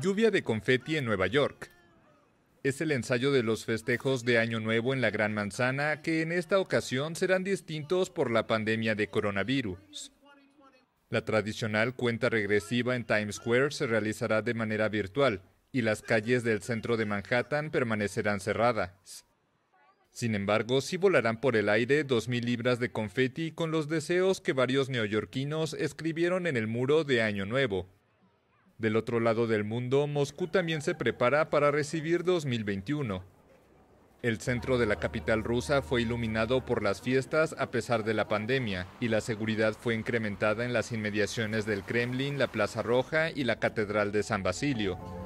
Lluvia de confeti en Nueva York. Es el ensayo de los festejos de Año Nuevo en la Gran Manzana que en esta ocasión serán distintos por la pandemia de coronavirus. La tradicional cuenta regresiva en Times Square se realizará de manera virtual y las calles del centro de Manhattan permanecerán cerradas. Sin embargo, sí volarán por el aire 2.000 libras de confeti con los deseos que varios neoyorquinos escribieron en el muro de Año Nuevo, del otro lado del mundo, Moscú también se prepara para recibir 2021. El centro de la capital rusa fue iluminado por las fiestas a pesar de la pandemia y la seguridad fue incrementada en las inmediaciones del Kremlin, la Plaza Roja y la Catedral de San Basilio.